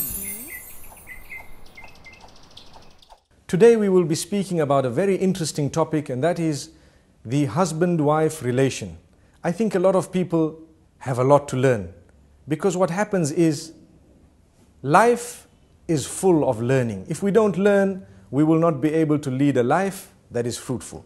Mm-hmm. Today we will be speaking about a very interesting topic and that is the husband-wife relation. I think a lot of people have a lot to learn because what happens is life is full of learning. If we don't learn, we will not be able to lead a life that is fruitful.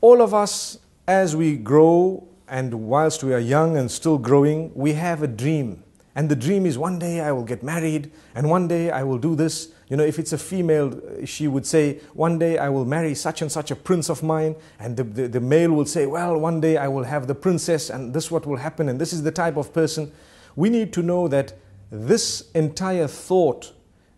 All of us, as we grow and whilst we are young and still growing, we have a dream. And the dream is one day I will get married and one day I will do this. You know, if it's a female, she would say, One day I will marry such and such a prince of mine. And the, the, the male will say, Well, one day I will have the princess and this what will happen and this is the type of person. We need to know that this entire thought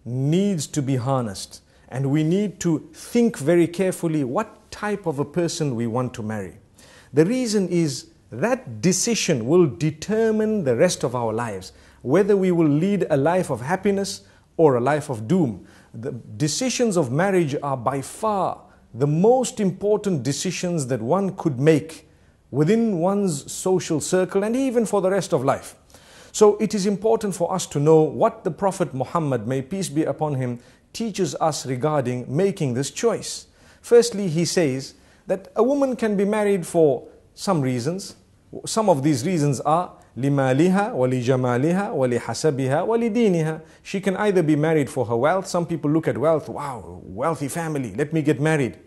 needs to be harnessed and we need to think very carefully what type of a person we want to marry. The reason is that decision will determine the rest of our lives, whether we will lead a life of happiness or a life of doom. The decisions of marriage are by far the most important decisions that one could make within one's social circle and even for the rest of life. So it is important for us to know what the Prophet Muhammad, may peace be upon him, teaches us regarding making this choice. Firstly, he says that a woman can be married for some reasons, some of these reasons are لمالها ولجمالها ولحسبها ولدينها. She can either be married for her wealth. Some people look at wealth, wow, wealthy family, let me get married.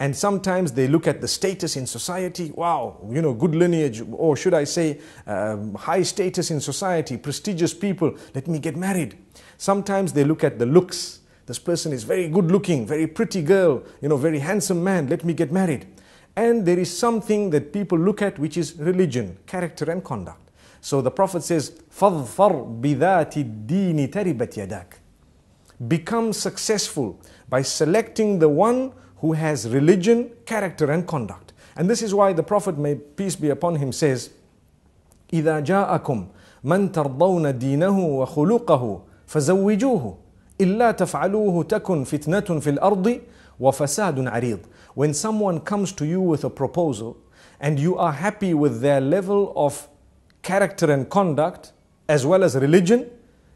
And sometimes they look at the status in society, wow, you know, good lineage, or should I say, um, high status in society, prestigious people, let me get married. Sometimes they look at the looks. This person is very good looking, very pretty girl, you know, very handsome man, let me get married and there is something that people look at which is religion, character and conduct. So the Prophet says, فَظْفَرْ بِذَاتِ الدِّينِ تَرِبَتْ يَدَاكَ Become successful by selecting the one who has religion, character and conduct. And this is why the Prophet, may peace be upon him, says, إِذَا جَاءَكُمْ مَنْ تَرْضَوْنَ دِينَهُ وَخُلُقَهُ فَزَوِّجُوهُ إِلَّا تَفْعَلُوهُ تَكُنْ فِتْنَةٌ فِي الْأَرْضِ وَفَسَادٌ عَرِيضٌ When someone comes to you with a proposal and you are happy with their level of character and conduct as well as religion,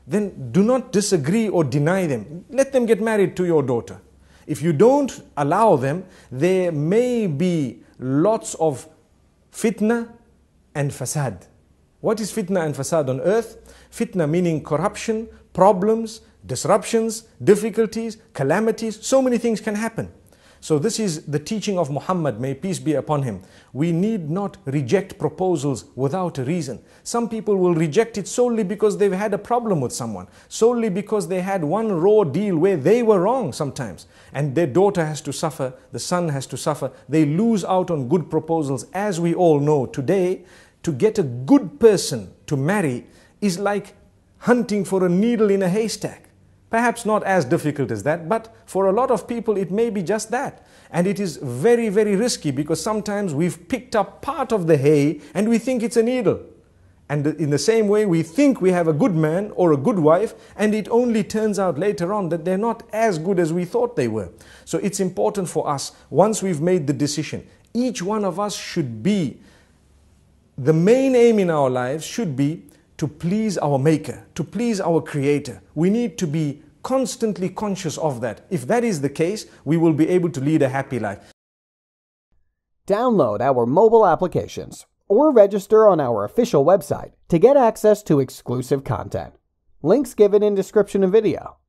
then do not disagree or deny them. Let them get married to your daughter. If you don't allow them, there may be lots of fitna and fasad. What is fitna and fasad on earth? Fitna meaning corruption, problems, disruptions, difficulties, calamities. So many things can happen. So this is the teaching of Muhammad, may peace be upon him. We need not reject proposals without a reason. Some people will reject it solely because they've had a problem with someone, solely because they had one raw deal where they were wrong sometimes, and their daughter has to suffer, the son has to suffer. They lose out on good proposals, as we all know today to get a good person to marry is like hunting for a needle in a haystack. Perhaps not as difficult as that, but for a lot of people it may be just that. And it is very, very risky because sometimes we've picked up part of the hay and we think it's a needle. And in the same way, we think we have a good man or a good wife, and it only turns out later on that they're not as good as we thought they were. So it's important for us, once we've made the decision, each one of us should be the main aim in our lives should be to please our Maker, to please our Creator. We need to be constantly conscious of that. If that is the case, we will be able to lead a happy life. Download our mobile applications or register on our official website to get access to exclusive content. Links given in description of video.